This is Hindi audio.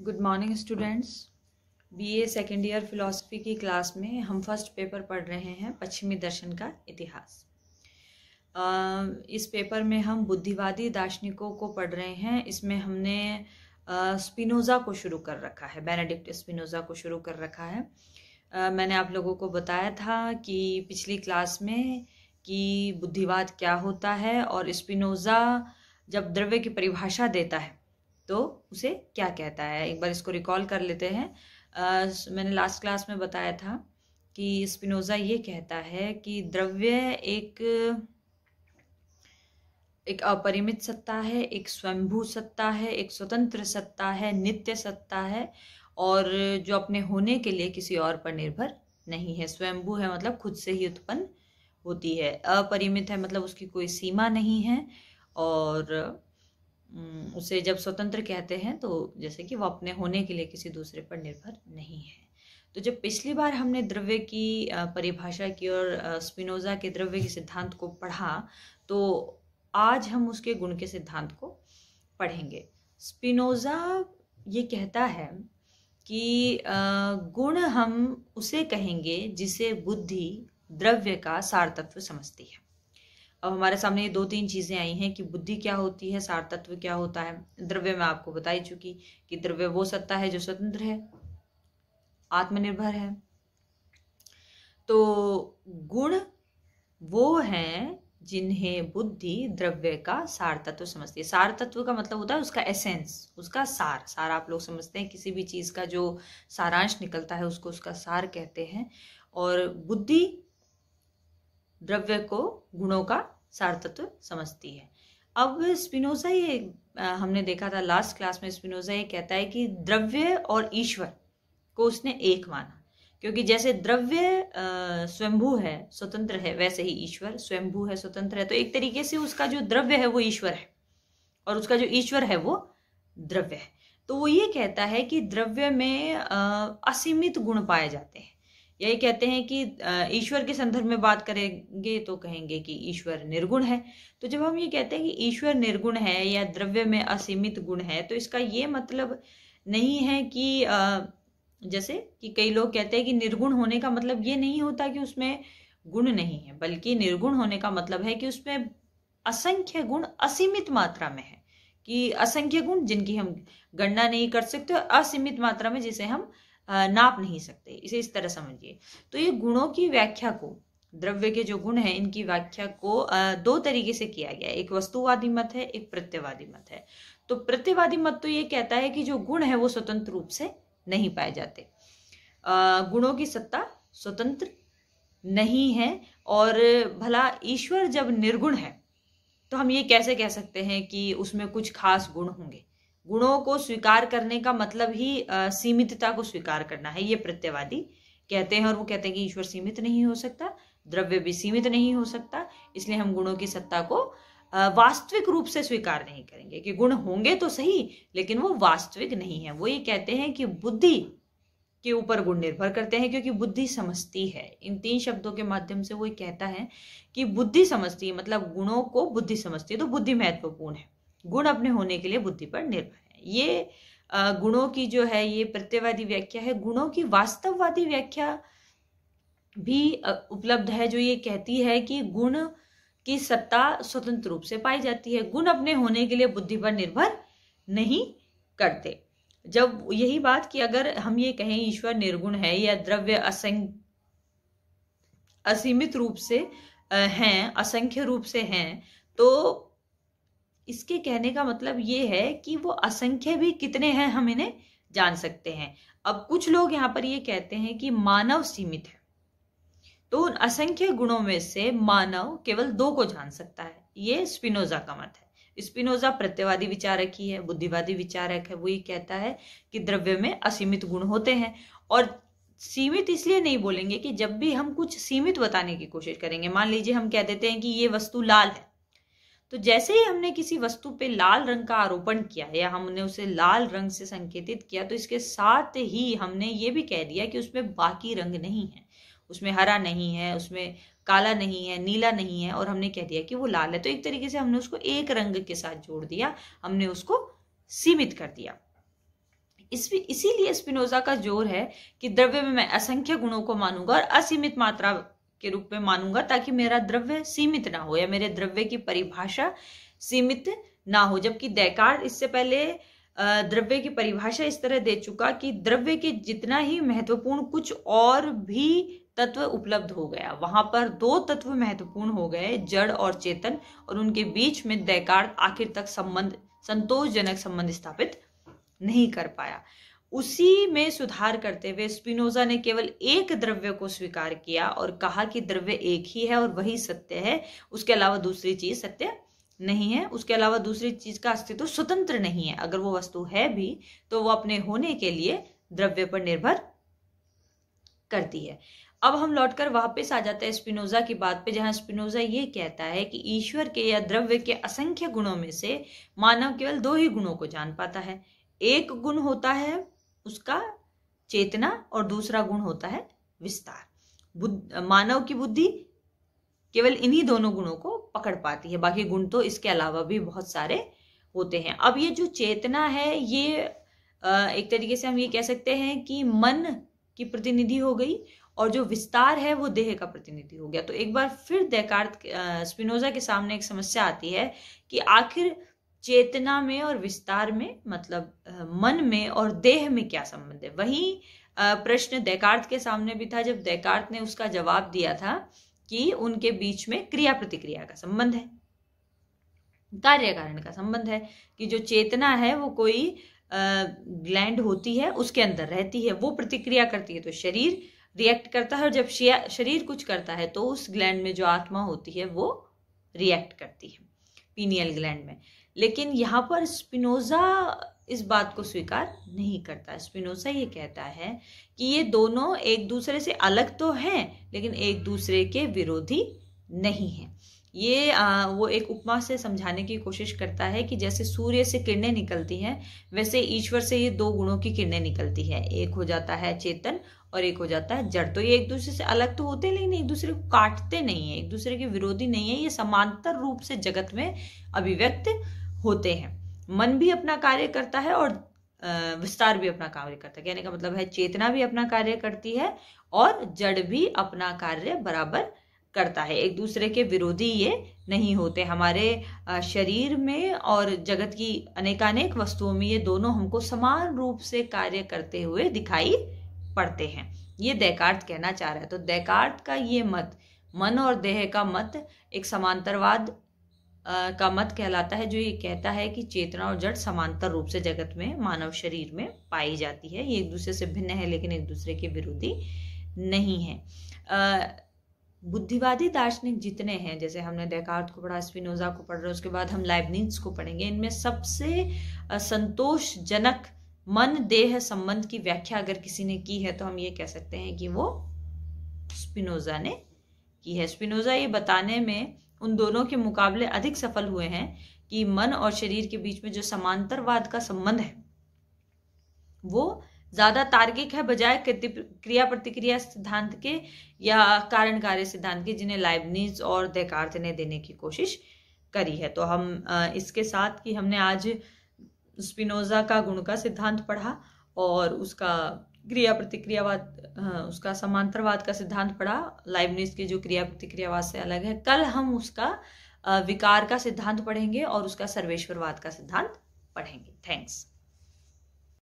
good morning students BA second year philosophy की क्लास में हम फर्स्ट पेपर पढ़ रहे हैं पश्चिमी दर्शन का इतिहास इस पेपर में हम बुद्धिवादी दार्शनिकों को पढ़ रहे हैं इसमें हमने स्पिनोज़ा को शुरू कर रखा है बेनेडिक्ट स्पिनोज़ा को शुरू कर रखा है मैंने आप लोगों को बताया था कि पिछली क्लास में कि बुद्धिवाद क्या होता है और स्पिनोज़ा जब द्रव्य की परिभाषा देता है तो उसे क्या कहता है एक बार इसको रिकॉल कर लेते हैं आ, मैंने लास्ट क्लास में बताया था कि स्पिनोज़ा ये कहता है कि द्रव्य एक एक अपरिमित सत्ता है एक स्वयंभू सत्ता है एक स्वतंत्र सत्ता है नित्य सत्ता है और जो अपने होने के लिए किसी और पर निर्भर नहीं है स्वयंभू है मतलब खुद से ही उत्पन्न होती है अपरिमित है मतलब उसकी कोई सीमा नहीं है और हम्म, उसे जब स्वतंत्र कहते हैं तो जैसे कि वो अपने होने के लिए किसी दूसरे पर निर्भर नहीं है तो जब पिछली बार हमने द्रव्य की परिभाषा की और स्पिनोजा के द्रव्य के सिद्धांत को पढ़ा तो आज हम उसके गुण के सिद्धांत को पढ़ेंगे स्पिनोजा ये कहता है कि गुण हम उसे कहेंगे जिसे बुद्धि द्रव्य का तत्व समझती है अब हमारे सामने ये दो तीन चीज़ें आई हैं कि बुद्धि क्या होती है सार तत्व क्या होता है द्रव्य मैं आपको बता ही चुकी कि द्रव्य वो सत्ता है जो स्वतंत्र है आत्मनिर्भर है तो गुण वो हैं जिन्हें बुद्धि द्रव्य का सार तत्व समझती है सार तत्व का मतलब होता है उसका एसेंस उसका सार सार आप लोग समझते हैं किसी भी चीज़ का जो सारांश निकलता है उसको उसका सार कहते हैं और बुद्धि द्रव्य को गुणों का सारतत्व समझती है अब स्पिनोजा ये हमने देखा था लास्ट क्लास में स्पिनोजा ये कहता है कि द्रव्य और ईश्वर को उसने एक माना क्योंकि जैसे द्रव्य स्वयंभू है स्वतंत्र है वैसे ही ईश्वर स्वयंभू है स्वतंत्र है तो एक तरीके से उसका जो द्रव्य है वो ईश्वर है और उसका जो ईश्वर है वो द्रव्य है तो वो ये कहता है कि द्रव्य में असीमित गुण पाए जाते हैं यही कहते हैं कि ईश्वर के संदर्भ में बात करेंगे तो कहेंगे कि ईश्वर निर्गुण है तो जब हम ये कहते हैं कि ईश्वर निर्गुण है या द्रव्य में असीमित गुण है तो इसका ये मतलब नहीं है कि जैसे कि कई लोग कहते हैं कि निर्गुण होने का मतलब ये नहीं होता कि उसमें गुण नहीं है बल्कि निर्गुण होने का मतलब है कि उसमें असंख्य गुण असीमित मात्रा में है कि असंख्य गुण जिनकी हम गणना नहीं कर सकते असीमित मात्रा में जिसे हम नाप नहीं सकते इसे इस तरह समझिए तो ये गुणों की व्याख्या को द्रव्य के जो गुण हैं इनकी व्याख्या को दो तरीके से किया गया है एक वस्तुवादी मत है एक प्रत्यवादी मत है तो प्रत्यवादी मत तो ये कहता है कि जो गुण है वो स्वतंत्र रूप से नहीं पाए जाते गुणों की सत्ता स्वतंत्र नहीं है और भला ईश्वर जब निर्गुण है तो हम ये कैसे कह सकते हैं कि उसमें कुछ खास गुण होंगे गुणों को स्वीकार करने का मतलब ही सीमितता को स्वीकार करना है ये प्रत्यवादी कहते हैं और वो कहते हैं कि ईश्वर सीमित नहीं हो सकता द्रव्य भी सीमित नहीं हो सकता इसलिए हम गुणों की सत्ता को वास्तविक रूप से स्वीकार नहीं करेंगे कि गुण होंगे तो सही लेकिन वो वास्तविक नहीं है वो ये कहते हैं कि बुद्धि के ऊपर गुण निर्भर करते हैं क्योंकि बुद्धि समझती है इन तीन शब्दों के माध्यम से वो कहता है कि बुद्धि समझती है मतलब गुणों को बुद्धि समझती है तो बुद्धि महत्वपूर्ण है गुण अपने होने के लिए बुद्धि पर निर्भर है ये गुणों की जो है ये प्रत्ययवादी व्याख्या है गुणों की वास्तववादी व्याख्या भी उपलब्ध है जो ये कहती है कि गुण की सत्ता स्वतंत्र रूप से पाई जाती है गुण अपने होने के लिए बुद्धि पर निर्भर नहीं करते जब यही बात कि अगर हम ये कहें ईश्वर निर्गुण है या द्रव्य असंग असीमित रूप से हैं असंख्य रूप से हैं तो इसके कहने का मतलब ये है कि वो असंख्य भी कितने हैं हम इन्हें जान सकते हैं अब कुछ लोग यहाँ पर ये कहते हैं कि मानव सीमित है तो उन असंख्य गुणों में से मानव केवल दो को जान सकता है ये स्पिनोजा का मत है स्पिनोजा प्रत्यवादी विचारक ही है बुद्धिवादी विचारक है वो ये कहता है कि द्रव्य में असीमित गुण होते हैं और सीमित इसलिए नहीं बोलेंगे कि जब भी हम कुछ सीमित बताने की कोशिश करेंगे मान लीजिए हम कह देते हैं कि ये वस्तु लाल है तो जैसे ही हमने किसी वस्तु पे लाल रंग का आरोपण किया या हमने उसे लाल रंग से संकेतित किया तो इसके साथ ही हमने ये भी कह दिया कि उसमें बाकी रंग नहीं है उसमें हरा नहीं है उसमें काला नहीं है नीला नहीं है और हमने कह दिया कि वो लाल है तो एक तरीके से हमने उसको एक रंग के साथ जोड़ दिया हमने उसको सीमित कर दिया इस इसीलिए स्पिनोजा का जोर है कि द्रव्य में मैं असंख्य गुणों को मानूंगा और असीमित मात्रा के रूप में मानूंगा ताकि मेरा द्रव्य सीमित ना हो या मेरे द्रव्य की परिभाषा सीमित ना हो जबकि दैकार इससे पहले द्रव्य की परिभाषा इस तरह दे चुका कि द्रव्य के जितना ही महत्वपूर्ण कुछ और भी तत्व उपलब्ध हो गया वहां पर दो तत्व महत्वपूर्ण हो गए जड़ और चेतन और उनके बीच में दैकार आखिर तक संबंध संतोषजनक संबंध स्थापित नहीं कर पाया उसी में सुधार करते हुए स्पिनोजा ने केवल एक द्रव्य को स्वीकार किया और कहा कि द्रव्य एक ही है और वही सत्य है उसके अलावा दूसरी चीज सत्य नहीं है उसके अलावा दूसरी चीज का अस्तित्व स्वतंत्र नहीं है अगर वो वस्तु है भी तो वो अपने होने के लिए द्रव्य पर निर्भर करती है अब हम लौटकर वापस आ जाते हैं स्पिनोजा की बात पे जहां स्पिनोजा ये कहता है कि ईश्वर के या द्रव्य के असंख्य गुणों में से मानव केवल दो ही गुणों को जान पाता है एक गुण होता है उसका चेतना और दूसरा गुण होता है विस्तार मानव की बुद्धि केवल इन्हीं दोनों गुणों को पकड़ पाती है बाकी गुण तो इसके अलावा भी बहुत सारे होते हैं अब ये जो चेतना है ये एक तरीके से हम ये कह सकते हैं कि मन की प्रतिनिधि हो गई और जो विस्तार है वो देह का प्रतिनिधि हो गया तो एक बार फिर देकार्त स्पिनोजा के सामने एक समस्या आती है कि आखिर चेतना में और विस्तार में मतलब मन में और देह में क्या संबंध है वही प्रश्न दैकार्थ के सामने भी था जब दैकार्थ ने उसका जवाब दिया था कि उनके बीच में क्रिया प्रतिक्रिया का संबंध है कार्य कारण का संबंध है कि जो चेतना है वो कोई ग्लैंड होती है उसके अंदर रहती है वो प्रतिक्रिया करती है तो शरीर रिएक्ट करता है और जब शरीर कुछ करता है तो उस ग्लैंड में जो आत्मा होती है वो रिएक्ट करती है पीनियल ग्लैंड में लेकिन यहाँ पर स्पिनोज़ा इस बात को स्वीकार नहीं करता स्पिनोसा ये कहता है कि ये दोनों एक दूसरे से अलग तो हैं लेकिन एक दूसरे के विरोधी नहीं हैं ये आ, वो एक उपमा से समझाने की कोशिश करता है कि जैसे सूर्य से किरणें निकलती हैं वैसे ईश्वर से ये दो गुणों की किरणें निकलती है एक हो जाता है चेतन और एक हो जाता है जड़ तो ये एक दूसरे से अलग तो होते लेकिन एक दूसरे को काटते नहीं है एक दूसरे के विरोधी नहीं है ये समांतर रूप से जगत में अभिव्यक्त होते हैं मन भी अपना कार्य करता है और विस्तार भी अपना कार्य करता है कहने का मतलब है चेतना भी अपना कार्य करती है और जड़ भी अपना कार्य बराबर करता है एक दूसरे के विरोधी ये नहीं होते हमारे शरीर में और जगत की अनेकानेक वस्तुओं में ये दोनों हमको समान रूप से कार्य करते हुए दिखाई पड़ते हैं ये दैकार्थ कहना चाह रहा है तो दैकार्थ का ये मत मन और देह का मत एक समांतरवाद का मत कहलाता है जो ये कहता है कि चेतना और जड़ समांतर रूप से जगत में मानव शरीर में पाई जाती है ये एक दूसरे से भिन्न है लेकिन एक दूसरे के विरोधी नहीं है बुद्धिवादी दार्शनिक जितने हैं जैसे हमने डेकार्ट को पढ़ा स्पिनोजा को पढ़ रहे उसके बाद हम लाइबनीस को पढ़ेंगे इनमें सबसे संतोषजनक मन देह संबंध की व्याख्या अगर किसी ने की है तो हम ये कह सकते हैं कि वो स्पिनोजा ने की है स्पिनोजा ये बताने में उन दोनों के मुकाबले अधिक सफल हुए हैं कि मन और शरीर के बीच में जो समांतरवाद का संबंध है वो ज्यादा तार्किक है बजाय क्रिया प्रतिक्रिया सिद्धांत के या कारण कार्य सिद्धांत के जिन्हें लाइबनीज और दैकार्थ ने देने की कोशिश करी है तो हम इसके साथ कि हमने आज स्पिनोजा का गुण का सिद्धांत पढ़ा और उसका क्रिया प्रतिक्रियावाद हाँ, उसका समांतरवाद का सिद्धांत पढ़ा लाइबनिज के जो क्रिया प्रतिक्रियावाद से अलग है कल हम उसका विकार का सिद्धांत पढ़ेंगे और उसका सर्वेश्वरवाद का सिद्धांत पढ़ेंगे थैंक्स